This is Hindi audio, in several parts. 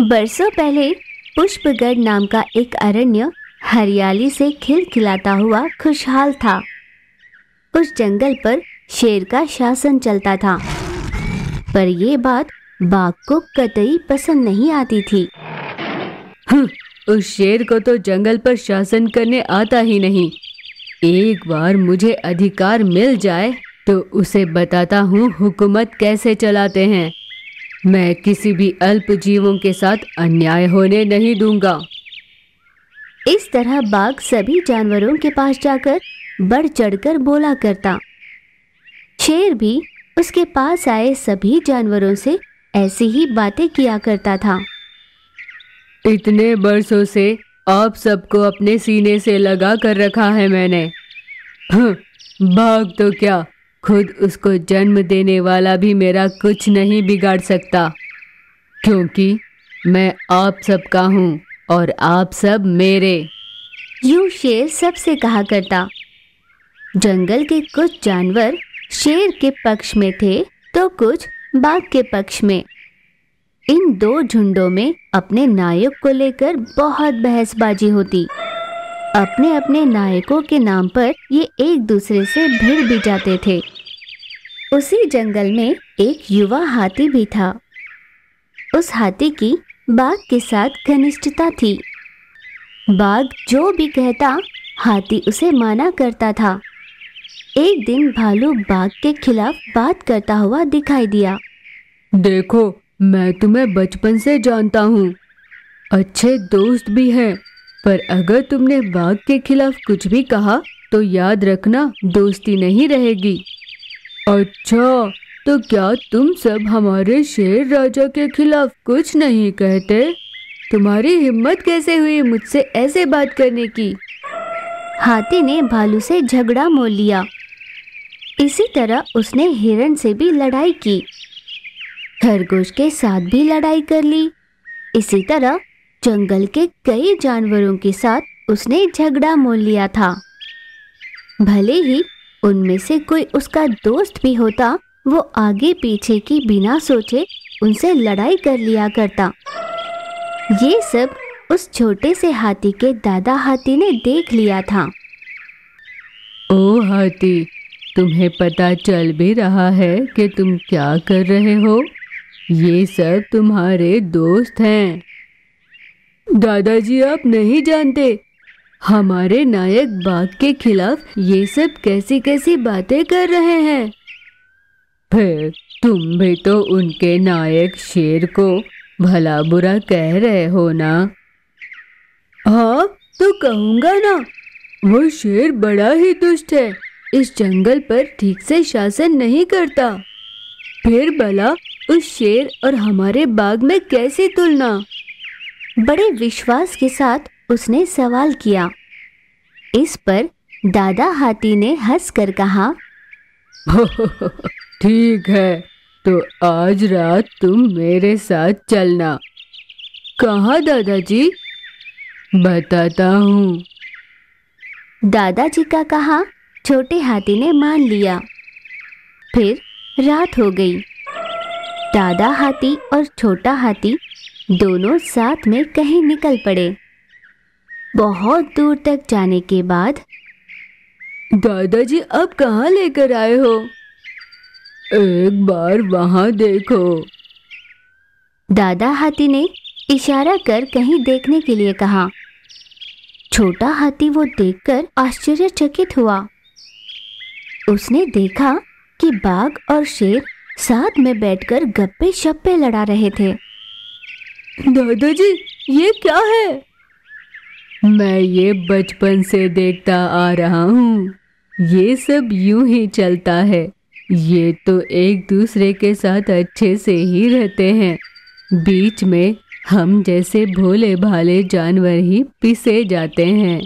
बरसों पहले पुष्पगढ़ नाम का एक अरण्य हरियाली से खिलखिलाता हुआ खुशहाल था उस जंगल पर शेर का शासन चलता था पर ये बात बाघ को कतई पसंद नहीं आती थी हम्म, उस शेर को तो जंगल पर शासन करने आता ही नहीं एक बार मुझे अधिकार मिल जाए तो उसे बताता हूँ हुकूमत कैसे चलाते हैं मैं किसी भी अल्प जीवों के साथ अन्याय होने नहीं दूंगा इस तरह बाघ सभी जानवरों के पास जाकर बढ़ चढ़कर बोला करता शेर भी उसके पास आए सभी जानवरों से ऐसी ही बातें किया करता था इतने बरसों से आप सबको अपने सीने से लगा कर रखा है मैंने हम्म, बाघ तो क्या खुद उसको जन्म देने वाला भी मेरा कुछ नहीं बिगाड़ सकता क्योंकि मैं आप सबका हूँ और आप सब मेरे यू शेर सबसे कहा करता जंगल के कुछ जानवर शेर के पक्ष में थे तो कुछ बाघ के पक्ष में इन दो झुंडों में अपने नायक को लेकर बहुत बहसबाजी होती अपने अपने नायकों के नाम पर ये एक दूसरे से भिड़ भी जाते थे उसी जंगल में एक युवा हाथी भी था उस हाथी की बाघ के साथ घनिष्ठता थी बाघ जो भी कहता हाथी उसे माना करता था एक दिन भालू बाघ के खिलाफ बात करता हुआ दिखाई दिया देखो मैं तुम्हें बचपन से जानता हूँ अच्छे दोस्त भी हैं पर अगर तुमने बाघ के खिलाफ कुछ भी कहा तो याद रखना दोस्ती नहीं रहेगी अच्छा तो क्या तुम सब हमारे शेर राजा के खिलाफ कुछ नहीं कहते तुम्हारी हिम्मत कैसे हुई मुझसे ऐसे बात करने की हाथी ने भालू से झगड़ा मोल लिया इसी तरह उसने हिरण से भी लड़ाई की खरगोश के साथ भी लड़ाई कर ली इसी तरह जंगल के कई जानवरों के साथ उसने झगड़ा मोल लिया था भले ही उनमें से कोई उसका दोस्त भी होता वो आगे पीछे की बिना सोचे उनसे लड़ाई कर लिया करता ये सब उस छोटे से हाथी के दादा हाथी ने देख लिया था ओ हाथी तुम्हें पता चल भी रहा है कि तुम क्या कर रहे हो ये सब तुम्हारे दोस्त हैं दादाजी आप नहीं जानते हमारे नायक बाघ के खिलाफ ये सब कैसी कैसी बातें कर रहे हैं फिर तुम भी तो उनके नायक शेर को भला बुरा कह रहे हो ना हाँ तो कहूँगा ना वो शेर बड़ा ही दुष्ट है इस जंगल पर ठीक से शासन नहीं करता फिर भला उस शेर और हमारे बाग में कैसी तुलना बड़े विश्वास के साथ उसने सवाल किया इस पर दादा हाथी ने हंस कर कहा ठीक है तो आज रात तुम मेरे साथ चलना कहा दादाजी बताता हूँ दादाजी का कहा छोटे हाथी ने मान लिया फिर रात हो गई दादा हाथी और छोटा हाथी दोनों साथ में कहीं निकल पड़े बहुत दूर तक जाने के बाद दादाजी अब कहाँ लेकर आए हो एक बार वहाँ देखो दादा हाथी ने इशारा कर कहीं देखने के लिए कहा छोटा हाथी वो देखकर आश्चर्यचकित हुआ उसने देखा कि बाघ और शेर साथ में बैठकर गप्पे शप्पे लड़ा रहे थे दादाजी ये क्या है मैं ये बचपन से देखता आ रहा हूँ ये सब यूं ही चलता है ये तो एक दूसरे के साथ अच्छे से ही रहते हैं बीच में हम जैसे भोले भाले जानवर ही पिसे जाते हैं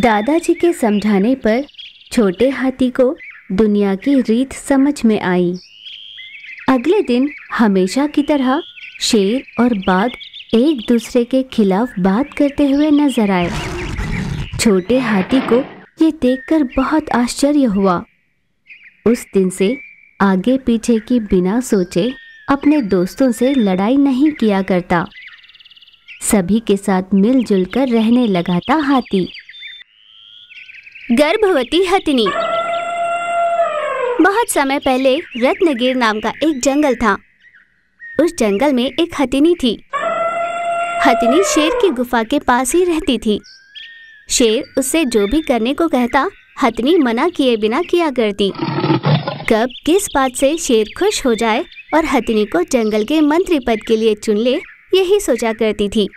दादाजी के समझाने पर छोटे हाथी को दुनिया की रीत समझ में आई अगले दिन हमेशा की तरह शेर और बाघ एक दूसरे के खिलाफ बात करते हुए नजर आए छोटे हाथी को ये देखकर बहुत आश्चर्य हुआ उस दिन से आगे पीछे की बिना सोचे अपने दोस्तों से लड़ाई नहीं किया करता सभी के साथ मिलजुल कर रहने लगा था हाथी गर्भवती हथिनी बहुत समय पहले रत्नगिर नाम का एक जंगल था उस जंगल में एक हथिनी थी हथिनी शेर की गुफा के पास ही रहती थी शेर उससे जो भी करने को कहता हथनी मना किए बिना किया करती कब किस बात से शेर खुश हो जाए और हथनी को जंगल के मंत्री पद के लिए चुन ले यही सोचा करती थी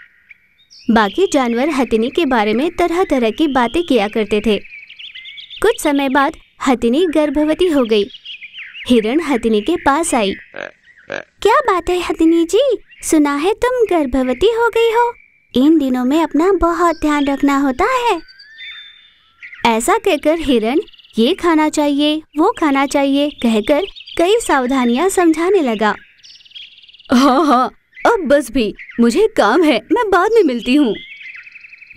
बाकी जानवर हथिनी के बारे में तरह तरह की बातें किया करते थे कुछ समय बाद हथिनी गर्भवती हो गई हिरण हथिनी के पास आई क्या बात है हथिनी जी सुना है तुम गर्भवती हो गई हो इन दिनों में अपना बहुत ध्यान रखना होता है ऐसा कहकर हिरण ये खाना चाहिए वो खाना चाहिए कहकर कई सावधानियां समझाने लगा हाँ हाँ अब बस भी मुझे काम है मैं बाद में मिलती हूँ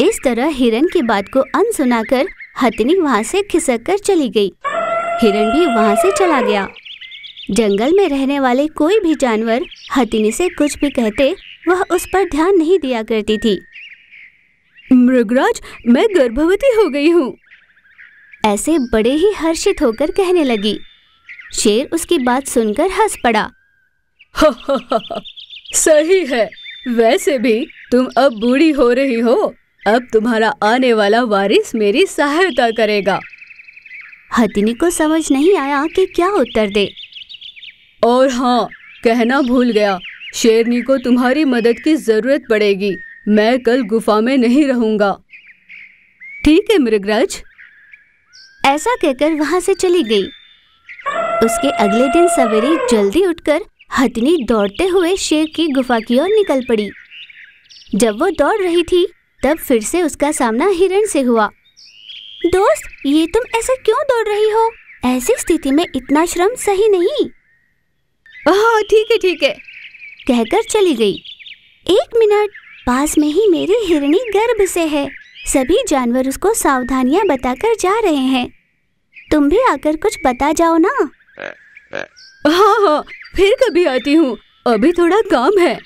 इस तरह हिरण की बात को अनसुना कर हथनी वहाँ से खिसक कर चली गई हिरण भी वहाँ से चला गया जंगल में रहने वाले कोई भी जानवर हथिनी से कुछ भी कहते वह उस पर ध्यान नहीं दिया करती थी मृगराज मैं गर्भवती हो गई हूँ ऐसे बड़े ही हर्षित होकर कहने लगी शेर उसकी बात सुनकर हंस पड़ा सही है वैसे भी तुम अब बूढ़ी हो रही हो अब तुम्हारा आने वाला वारिस मेरी सहायता करेगा हथिनी को समझ नहीं आया कि क्या उत्तर दे और हाँ कहना भूल गया शेरनी को तुम्हारी मदद की जरूरत पड़ेगी मैं कल गुफा में नहीं रहूंगा ठीक है मृगराज ऐसा कहकर वहाँ से चली गई उसके अगले दिन सवेरे जल्दी उठकर हथनी दौड़ते हुए शेर की गुफा की ओर निकल पड़ी जब वो दौड़ रही थी तब फिर से उसका सामना हिरण से हुआ दोस्त ये तुम ऐसा क्यों दौड़ रही हो ऐसी स्थिति में इतना श्रम सही नहीं ठीक है ठीक है कहकर चली गई एक मिनट पास में ही मेरी हिरणी गर्भ से है सभी जानवर उसको सावधानियां बताकर जा रहे हैं तुम भी आकर कुछ बता जाओ ना हाँ हाँ फिर कभी आती हूँ अभी थोड़ा काम है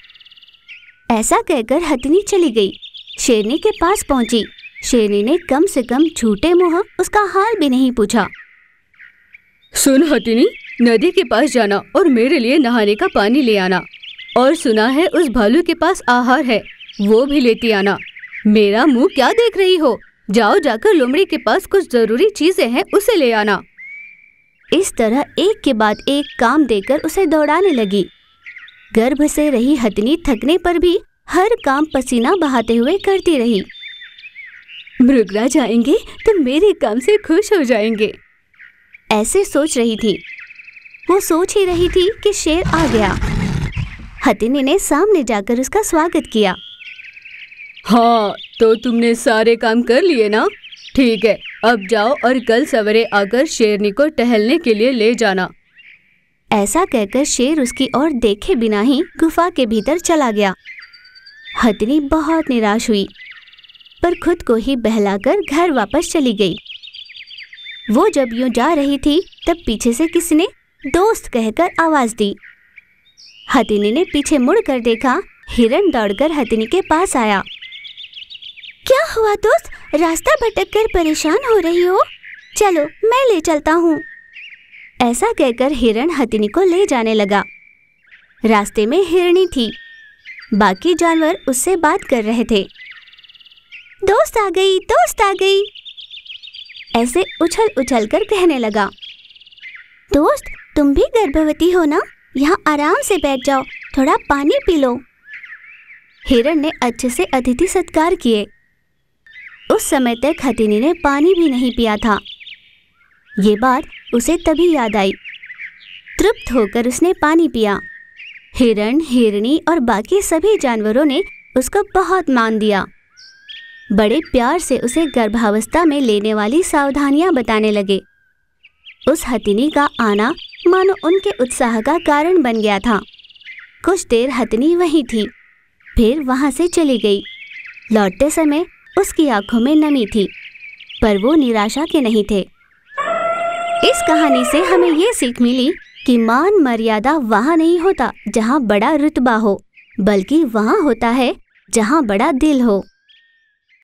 ऐसा कहकर हथनी चली गई शेरनी के पास पहुंची शेरनी ने कम से कम झूठे मुँह उसका हाल भी नहीं पूछा सुन हथनी नदी के पास जाना और मेरे लिए नहाने का पानी ले आना और सुना है उस भालू के पास आहार है वो भी लेती आना मेरा मुंह क्या देख रही हो जाओ जाकर लोमड़ी के पास कुछ जरूरी चीजें हैं उसे ले आना इस तरह एक के बाद एक काम देकर उसे दौड़ाने लगी गर्भ से रही हथनी थकने पर भी हर काम पसीना बहाते हुए करती रही मृगराज आएंगे तो मेरे काम से खुश हो जाएंगे ऐसे सोच रही थी वो सोच ही रही थी कि शेर आ गया हतिनी ने सामने जाकर उसका स्वागत किया हाँ तो तुमने सारे काम कर लिए ना ठीक है अब जाओ और कल सवेरे आकर शेरनी को टहलने के लिए ले जाना ऐसा कहकर शेर उसकी ओर देखे बिना ही गुफा के भीतर चला गया हथनी बहुत निराश हुई पर खुद को ही बहलाकर घर वापस चली गई वो जब यूं जा रही थी तब पीछे से किसी ने दोस्त कहकर आवाज दी हथिनी ने पीछे मुड़कर देखा हिरन दौड़कर हथिनी के पास आया क्या हुआ दोस्त रास्ता भटक कर परेशान हो रही हो चलो मैं ले चलता हूँ ऐसा कहकर हिरण हथिनी को ले जाने लगा रास्ते में हिरणी थी बाकी जानवर उससे बात कर रहे थे दोस्त आ गई दोस्त आ गई ऐसे उछल उछल कर कहने लगा दोस्त तुम भी गर्भवती हो ना यहाँ आराम से बैठ जाओ थोड़ा पानी पी लो हिरण ने अच्छे से अतिथि सत्कार किए उस समय तक हथिनी ने पानी भी नहीं पिया था ये बात उसे तभी याद आई तृप्त होकर उसने पानी पिया हिरण हिरणी और बाकी सभी जानवरों ने उसको बहुत मान दिया बड़े प्यार से उसे गर्भावस्था में लेने वाली सावधानियां बताने लगे उस हथिनी का आना मानो उनके उत्साह का कारण बन गया था कुछ देर हथनी वहीं थी फिर वहाँ से चली गई लौटते समय उसकी आंखों में नमी थी पर वो निराशा के नहीं थे इस कहानी से हमें ये सीख मिली कि मान मर्यादा वहाँ नहीं होता जहाँ बड़ा रुतबा हो बल्कि वहाँ होता है जहाँ बड़ा दिल हो